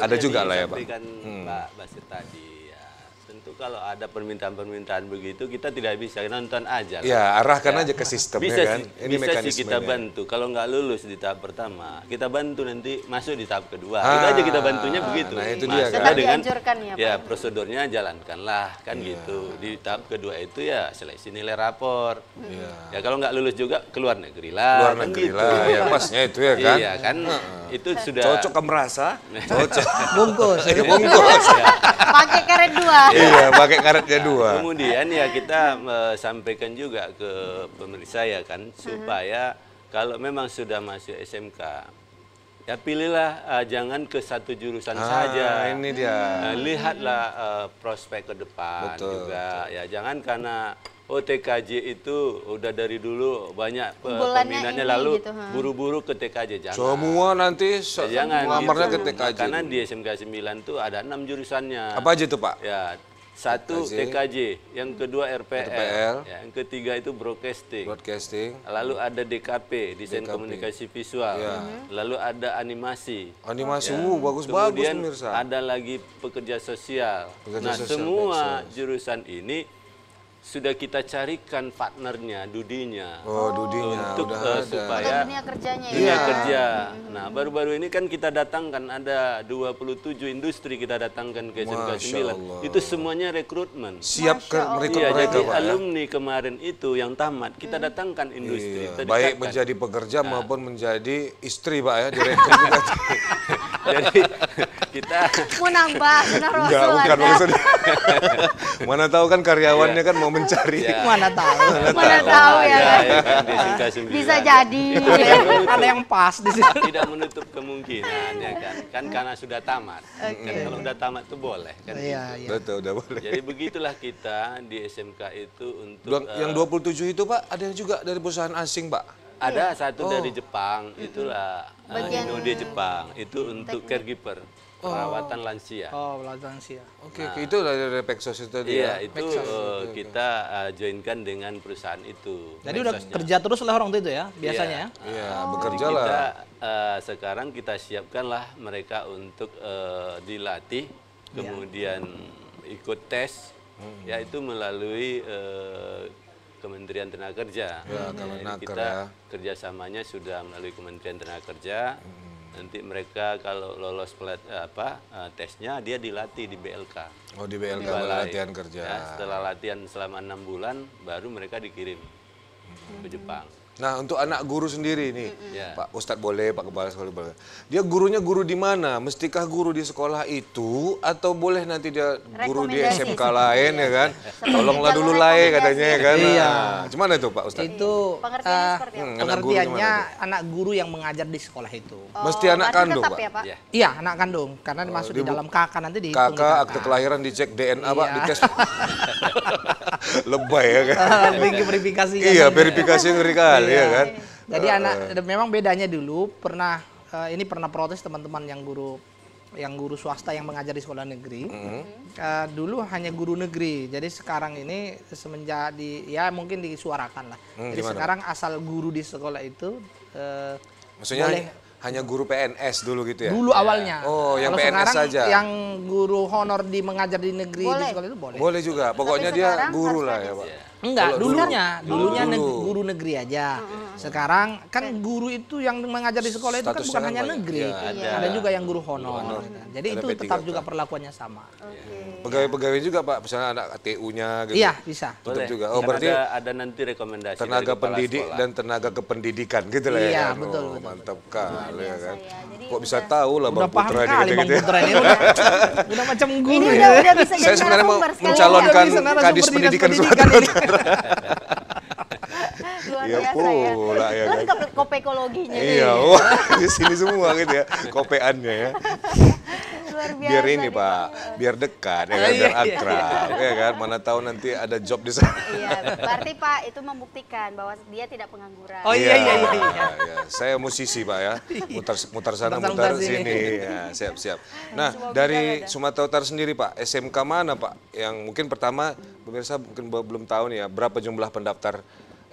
ada juga lah ya Pak. hmm. Pak Basir tadi Tentu kalau ada permintaan-permintaan begitu kita tidak bisa nonton aja. Ya arahkan ya. aja ke ya. sistem ya bisa, kan. Ini bisa sih kita bantu. Kalau nggak lulus di tahap pertama, kita bantu nanti masuk di tahap kedua. Ah, itu aja kita bantunya ah, begitu. Nah itu dia kan. dengan ya, ya prosedurnya jalankanlah kan ya. gitu. Di tahap kedua itu ya seleksi nilai rapor. Ya, ya kalau nggak lulus juga keluar negeri lah. Keluar kan negeri gitu. lah. Ya pasnya itu ya kan. Iya kan. Uh -uh. Itu sudah. Cocok kamu merasa. <laughs> Cocok. bungkus. Bungkus. <laughs> Ya. Pakai karet dua. <laughs> iya, pakai karetnya nah, dua. Nah, kemudian ya kita uh, sampaikan juga ke pemirsa ya kan mm-hmm. supaya kalau memang sudah masuk SMK ya pilihlah uh, jangan ke satu jurusan ah, saja. Ini dia. Uh, lihatlah uh, prospek ke depan betul, juga ya jangan karena oh TKJ itu udah dari dulu banyak peminatnya lalu buru gitu, buru-buru ke TKJ jangan. Semua nanti se ya, jangan gitu. ke TKJ. Karena di SMK 9 tuh ada enam jurusannya. Apa aja tuh, Pak? Ya, satu TKJ, TKJ yang kedua RPL, RPL. Ya, yang ketiga itu broadcasting. Broadcasting. Lalu ada DKP, desain DKP. komunikasi visual. Ya. Mhm. Lalu ada animasi. Animasi, ya. uh, bagus Kemudian bagus Ada lagi pekerja sosial. Pekerja nah, sosial, semua pekerja. jurusan ini sudah kita carikan partnernya, dudinya. Oh, dudinya untuk uh, supaya dunia kerjanya ya? dunia ya. kerja. Nah, mm-hmm. baru-baru ini kan kita datangkan ada 27 industri kita datangkan ke SMK sembilan. Itu semuanya rekrutmen. Siap ke ya, mereka, jadi ya? alumni kemarin itu yang tamat kita mm-hmm. datangkan industri. Iya. Baik menjadi pekerja nah. maupun menjadi istri, Pak ya, direkrut. <laughs> <laughs> Jadi <laughs> kita mau nambah benar bukan maksudnya. <laughs> mana tahu kan karyawannya kan mau mencari. Ya. Mana tahu. Mana, tahu, ya. kan? Iya, iya, iya, kan Bisa jadi. ada, yang, pas di sini Tidak menutup kemungkinan ya kan. Kan karena sudah tamat. Kan kalau sudah tamat itu boleh kan. Gitu. Iya, Betul, udah boleh. Jadi begitulah kita di SMK itu untuk yang, uh, yang 27 itu Pak ada juga dari perusahaan asing Pak. Ada satu oh. dari Jepang itulah bagian ah, Indo di Jepang itu untuk teknik. caregiver perawatan oh. lansia. Oh, perawatan lansia. Oke, okay, nah, itu dari Pexos itu dia. Iya, itu eh, kita uh, joinkan dengan perusahaan itu. Jadi udah kerja terus oleh orang itu ya, iya. biasanya ya. Iya, oh. bekerja lah. uh, sekarang kita siapkanlah mereka untuk uh, dilatih, iya. kemudian ya. ikut tes, hmm. yaitu melalui uh, Kementerian Tenaga Kerja. Ya, kalau nah, ya. kita ya. kerjasamanya sudah melalui Kementerian Tenaga Kerja. Hmm. Nanti mereka kalau lolos pelat, apa eh, tesnya dia dilatih di BLK. Oh di BLK di latihan kerja. Ya, setelah latihan selama enam bulan baru mereka dikirim hmm. ke Jepang. Nah untuk anak guru sendiri nih, yeah. Pak Ustadz boleh, Pak Kepala Sekolah boleh. Dia gurunya guru di mana? Mestikah guru di sekolah itu atau boleh nanti dia guru di SMK lain ya kan? Iya. Tolonglah dulu lain katanya ya kan? Iya. Nah, cuman itu Pak Ustadz? Itu pengertiannya, ah, hmm, anak guru, anak guru yang mengajar di sekolah itu. Oh, Mesti anak kandung Pak? Ya, Pak? Iya. iya anak kandung, karena oh, masuk di, dalam kakak nanti di kakak, kakak akte kelahiran dicek DNA iya. Pak, dites. <laughs> Lebay ya kan? Ah, verifikasi. Iya, verifikasi ngeri kali. Iya, iya kan. Jadi uh, anak eh. memang bedanya dulu pernah uh, ini pernah protes teman-teman yang guru yang guru swasta yang mengajar di sekolah negeri. Mm -hmm. uh, dulu hanya guru negeri. Jadi sekarang ini semenjak di ya mungkin disuarakan lah. Mm, Jadi gimana? sekarang asal guru di sekolah itu uh, maksudnya boleh hanya guru PNS dulu gitu ya? Dulu iya. awalnya. Oh, yang Kalau PNS saja. Yang guru honor di mengajar di negeri boleh. di sekolah itu boleh. Boleh juga. Pokoknya dia guru lah ya, Pak. Ya. Enggak, dulunya, dulunya oh. negeri, guru negeri aja. Sekarang kan guru itu yang mengajar di sekolah itu kan Status kan bukan hanya banyak. negeri, ya, ada. ada juga yang guru honor. Guru honor. Gitu. Jadi ada itu P3 tetap kan. juga perlakuannya sama. pegawai pegawai okay. juga Pak, misalnya anak ATU-nya gitu. Iya, bisa. Tetap Boleh. juga. Oh, bisa. berarti ada, ada nanti rekomendasi tenaga dari pendidik sekolah. dan tenaga kependidikan gitu lah ya. Iya, kan? betul, oh, betul. Mantap kali iya, ya kan. Ya. Jadi Kok bisa tahu lah Bang Putra ini gitu. Bang Putra ini <laughs> udah, macam guru. Ini ya. udah bisa jadi Saya sebenarnya mau mencalonkan ya. kadis pendidikan Sumatera Iya pula ya. Terus kan? kopekologinya. Iya, di sini semua gitu ya, kopeannya ya. Biar ini Pak, biar dekat, ya ah, kan? Iya, biar iya. akrab, ya kan? Mana tahu nanti ada job di sana. Iya, berarti Pak itu membuktikan bahwa dia tidak pengangguran. Oh iya iya iya. iya. iya Saya musisi Pak ya, mutar mutar sana mutar, sini. sini. Ya, siap siap. Nah dari Sumatera Utara sendiri Pak, SMK mana Pak? Yang mungkin pertama pemirsa mungkin belum tahu nih ya, berapa jumlah pendaftar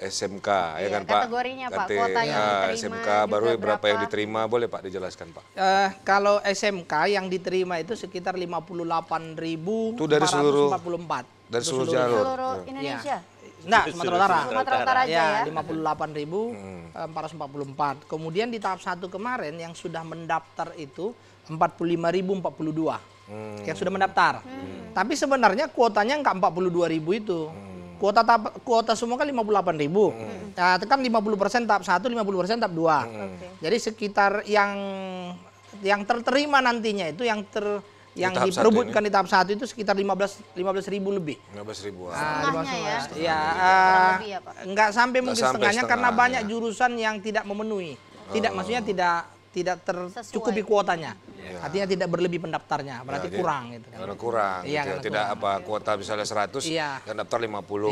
SMK ya, ya kan Pak? Kategorinya Pak, kota yang ah, diterima. SMK baru berapa, berapa yang diterima, boleh Pak dijelaskan Pak? Uh, kalau SMK yang diterima itu sekitar 58.444. Itu dari seluruh dari seluruh, seluruh jalur. Seluruh ya. Indonesia. Ya. Nah, Sumatera Utara. Sumatera Utara aja ya. 58.444. Iya, hmm. eh, Kemudian di tahap satu kemarin yang sudah mendaftar itu ribu 45.042. Hmm. Yang sudah mendaftar. Hmm. Tapi sebenarnya kuotanya enggak ribu itu. Hmm Kuota tahap, kuota semua kan 58 ribu. Hmm. Nah, kan 50 persen tahap 1, 50 persen tahap dua. Hmm. Jadi sekitar yang yang terterima nantinya itu yang ter yang di diperebutkan di tahap satu itu sekitar lima belas ribu lebih. 15 ribu. Ah, setengahnya ya. Setengahnya iya, gitu, eh, ya, ya, enggak sampai enggak mungkin sampai setengahnya, setengahnya karena banyak jurusan yang tidak memenuhi. Tidak oh. maksudnya tidak tidak tercukupi kuotanya. Ya. Artinya tidak berlebih pendaftarnya, berarti ya, kurang gitu kan. Karena kurang, iya, gitu ya, gitu karena kurang. tidak apa kuota misalnya 100, ya. dan daftar 50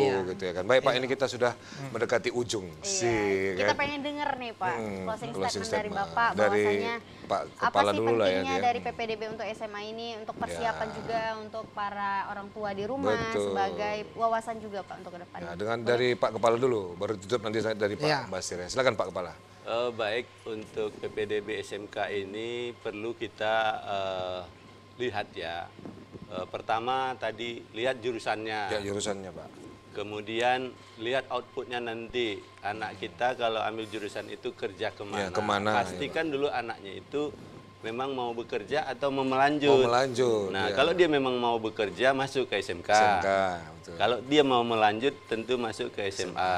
ya. gitu ya kan. Baik ya. Pak, iya. ini kita sudah hmm. mendekati ujung iya. sih. Kita kan. pengen dengar nih Pak, hmm, closing, closing statement, statement dari Bapak dari Pak Kepala apa sih dulu lah ya dari PPDB untuk SMA ini untuk ya. persiapan ya. juga untuk para orang tua di rumah Betul. sebagai wawasan juga Pak untuk ke depan. Ya, dengan dari Pak Kepala dulu, baru tutup nanti dari Pak ya. Basir. Silakan Pak Kepala. Uh, baik untuk PPDB SMK ini perlu kita uh, lihat ya. Uh, pertama tadi lihat jurusannya. Ya jurusannya pak. Kemudian lihat outputnya nanti anak kita kalau ambil jurusan itu kerja kemana. Ya, kemana Pastikan ya, dulu anaknya itu memang mau bekerja atau mau melanjut. Mau melanjut. Nah, ya. kalau dia memang mau bekerja masuk ke SMK. SMK betul. Kalau dia mau melanjut tentu masuk ke SMA. SMA.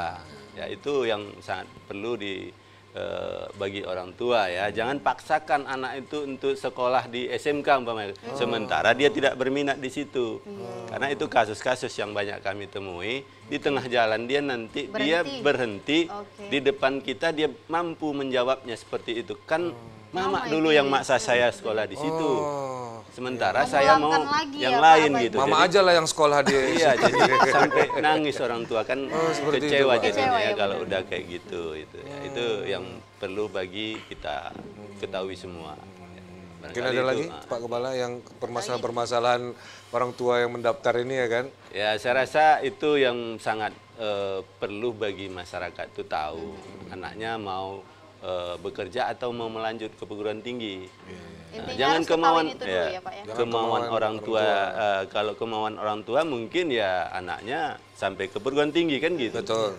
Ya itu yang sangat perlu di Eh, bagi orang tua ya. Jangan paksakan anak itu untuk sekolah di SMK umpamanya. Hmm. Oh. Sementara dia tidak berminat di situ. Oh. Karena itu kasus-kasus yang banyak kami temui di hmm. tengah jalan dia nanti berhenti. dia berhenti okay. di depan kita dia mampu menjawabnya seperti itu. Kan oh Mama oh dulu yang maksa gitu. saya sekolah di situ. Oh. Sementara saya mau lagi yang ya, lain gitu. Mama aja lah yang sekolah di <laughs> Iya, jadi <laughs> sampai nangis orang tua kan oh, kecewa itu, jadinya ya, kalau udah kayak gitu itu. Ya, hmm. itu yang perlu bagi kita ketahui semua. Hmm. Mungkin ada itu, lagi nah. Pak Kepala yang permasalahan-permasalahan orang tua yang mendaftar ini ya kan? Ya saya rasa itu yang sangat uh, perlu bagi masyarakat itu tahu hmm. anaknya mau uh, bekerja atau mau melanjut ke perguruan tinggi. Yeah. Nah, jangan kemauan iya. ya, ya, ya? Jangan kemauan orang tua, tua. Uh, kalau kemauan orang tua mungkin ya anaknya sampai ke perguruan tinggi kan gitu. Betul.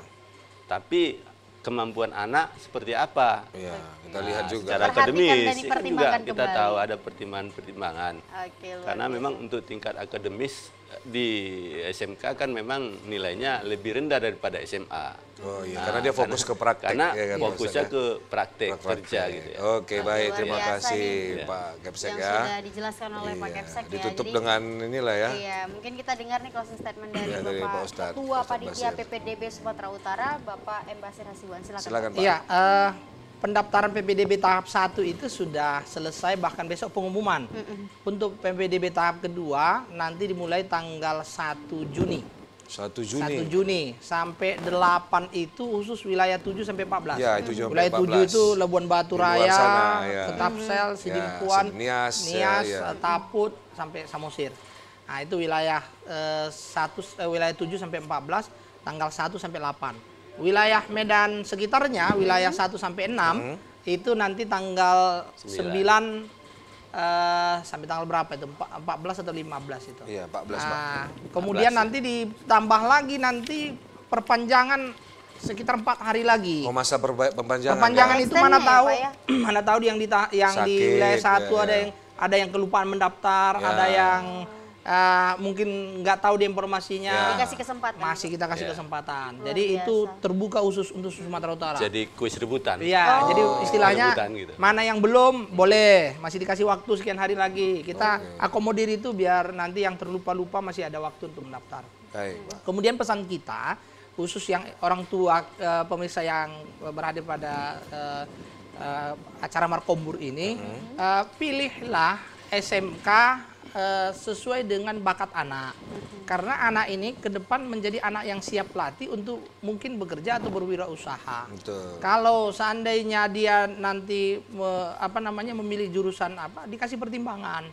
Tapi kemampuan anak seperti apa. Iya, kita nah, lihat juga. Secara akademis iya juga kita kembali. tahu ada pertimbangan-pertimbangan. Karena memang untuk tingkat akademis di SMK kan memang nilainya lebih rendah daripada SMA. Oh iya, nah, karena dia fokus karena, ke praktek. Karena ya kan, fokusnya ke praktek, praktek kerja gitu ya. Oke, nah, baik. Terima kasih ya. Pak Kepsek yang ya. Yang sudah dijelaskan oleh iya, Pak Kepsek ditutup ya. Ditutup dengan inilah ya. Iya, mungkin kita dengar nih closing statement dari ya, Bapak, Pak Ustadz, Ketua Panitia PPDB Sumatera Utara, Bapak M. Basir Hasibuan. Silakan. Silakan Pak. Iya, uh, pendaftaran PPDB tahap 1 itu sudah selesai bahkan besok pengumuman. Mm -mm. Untuk PPDB tahap kedua nanti dimulai tanggal 1 Juni. 1 Juni. 1 Juni sampai 8 itu khusus wilayah 7 sampai 14. Ya, itu hmm. Wilayah 7 itu Labuan Batu Raya, sana, ya. Ketapsel, hmm. Ya, Sidimpuan, ya, Nias, Nias ya, ya. Taput sampai Samosir. Nah, itu wilayah eh, 1 eh, wilayah 7 sampai 14 tanggal 1 sampai 8 wilayah Medan sekitarnya, hmm. wilayah 1 sampai 6 hmm. itu nanti tanggal 9, 9 uh, sampai tanggal berapa itu? 14 atau 15 itu? Iya, 14, nah, 14. Kemudian 14, ya. nanti ditambah lagi nanti perpanjangan sekitar empat hari lagi. Oh masa perpanjangan? Perpanjangan ya? itu mana ya, tahu, ya? <clears throat> mana tahu yang di yang Sakit, di wilayah satu ya, ada ya. yang ada yang kelupaan mendaftar, ya. ada yang uh, mungkin nggak tahu di informasinya. Ya. Dikasih kesempatan. Masih kita kasih ya. kesempatan. Luar jadi biasa. itu terbuka khusus untuk Sumatera Utara. Jadi kuis rebutan. Iya, oh. jadi istilahnya gitu. mana yang belum boleh, masih dikasih waktu sekian hari lagi. Kita okay. akomodir itu biar nanti yang terlupa-lupa masih ada waktu untuk mendaftar. Baik. Kemudian pesan kita khusus yang orang tua uh, pemirsa yang berada pada uh, uh, acara Markombur ini, uh -huh. uh, pilihlah SMK uh, sesuai dengan bakat anak. Hmm. Karena anak ini ke depan menjadi anak yang siap pelatih untuk mungkin bekerja atau berwirausaha. Kalau seandainya dia nanti me, apa namanya memilih jurusan apa, dikasih pertimbangan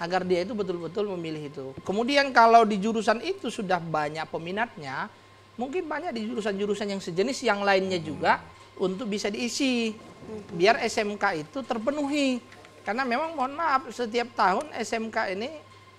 agar dia itu betul-betul memilih itu. Kemudian kalau di jurusan itu sudah banyak peminatnya, mungkin banyak di jurusan-jurusan yang sejenis yang lainnya juga untuk bisa diisi biar SMK itu terpenuhi karena memang mohon maaf setiap tahun SMK ini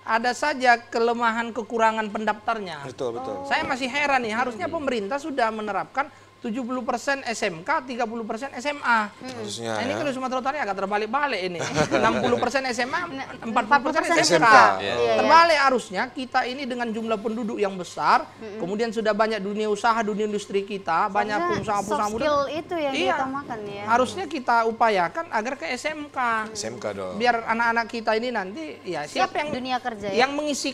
ada saja kelemahan kekurangan pendaftarnya. Betul, betul. Saya masih heran nih, harusnya pemerintah sudah menerapkan 70% SMK, 30% SMA. Harusnya. Nah, ini ya. kalau Sumatera Utara ya, agak terbalik-balik ini. 60% SMA, 40%, 40 SMK. SMK. Yeah. Terbalik arusnya kita ini dengan jumlah penduduk yang besar, mm -hmm. kemudian sudah banyak dunia usaha, dunia industri kita, so, banyak pengusaha-pengusaha muda. Skill itu yang iya, diutamakan ya. Harusnya kita upayakan agar ke SMK. Hmm. SMK dong. Biar anak-anak kita ini nanti ya siap, yang dunia kerja ya. Yang mengisi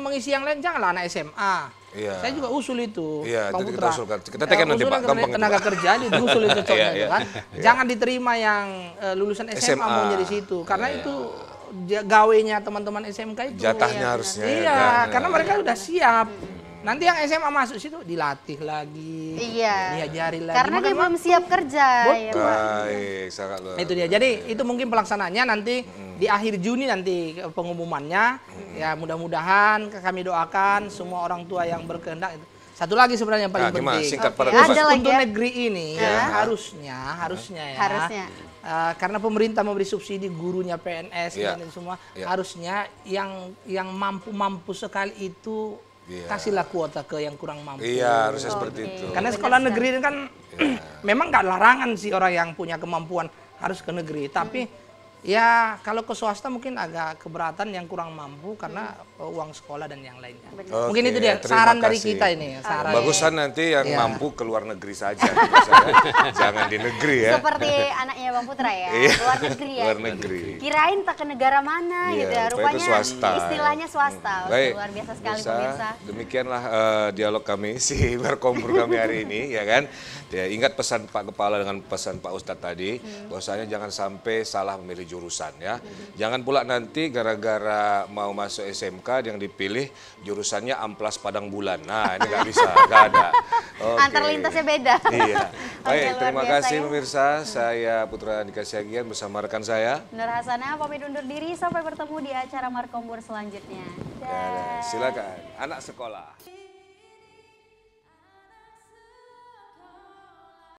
mengisi yang lain janganlah anak SMA. Iya. Saya juga usul itu. Iya, Bang Putra. Kita usulkan. Kita tekan nanti Pak, gampang. Tenaga kerja itu usul itu contohnya iya, kan. Iya. Jangan diterima yang uh, lulusan SMA, SMA. mau jadi situ karena iya. itu gawenya teman-teman SMK itu. Jatahnya ya, harusnya. Iya, ya, kan? karena mereka sudah iya. siap. Nanti yang SMA masuk situ dilatih lagi, iya. diajari lagi. Karena Makan dia belum siap kerja. Ya, Betul. Ya, Baik, sangat Itu dia. Jadi itu mungkin pelaksanaannya nanti hmm. di akhir Juni nanti pengumumannya. Hmm. Ya mudah-mudahan kami doakan hmm. semua orang tua yang berkehendak. Satu lagi sebenarnya yang paling nah, penting. okay. Ada lagi ya? untuk ya? negeri ini iya. ya. harusnya, harusnya ya. Harusnya. Uh, karena pemerintah memberi subsidi gurunya PNS yeah. dan semua yeah. harusnya yang yang mampu-mampu sekali itu yeah. Kasihlah kuota ke yang kurang mampu. Iya, harusnya oh, seperti okay. Gitu. itu. Karena sekolah negeri kan yeah. <clears throat> memang nggak larangan sih orang yang punya kemampuan harus ke negeri, tapi Ya, kalau ke swasta mungkin agak keberatan yang kurang mampu karena hmm. Eh, uang sekolah dan yang lainnya. Okay, mungkin itu dia saran kasih. dari kita ini. Saran. Bagusan nanti yang ya. mampu ke luar negeri saja. Gitu, jangan di negeri ya. Seperti anaknya Bang Putra ya, iya. luar negeri ya. Luar negeri. Kirain tak ke negara mana ya, gitu ya. Rupanya swasta. istilahnya swasta. Hmm. Baik. Luar biasa sekali pemirsa. Demikianlah uh, dialog kami <laughs> si berkompor kami hari ini ya kan. Ya, ingat pesan Pak Kepala dengan pesan Pak Ustadz tadi, hmm. bahwasanya jangan sampai salah memilih jurusan ya. Jangan pula nanti gara-gara mau masuk SMK yang dipilih jurusannya amplas padang bulan. Nah ini nggak bisa, nggak ada. Okay. Antar lintasnya beda. Iya. <laughs> Baik, okay, terima kasih ya. pemirsa. Saya Putra Andika Siagian bersama rekan saya. Nur Hasanah, pamit undur diri. Sampai bertemu di acara Markombur selanjutnya. Dan... silakan, anak sekolah.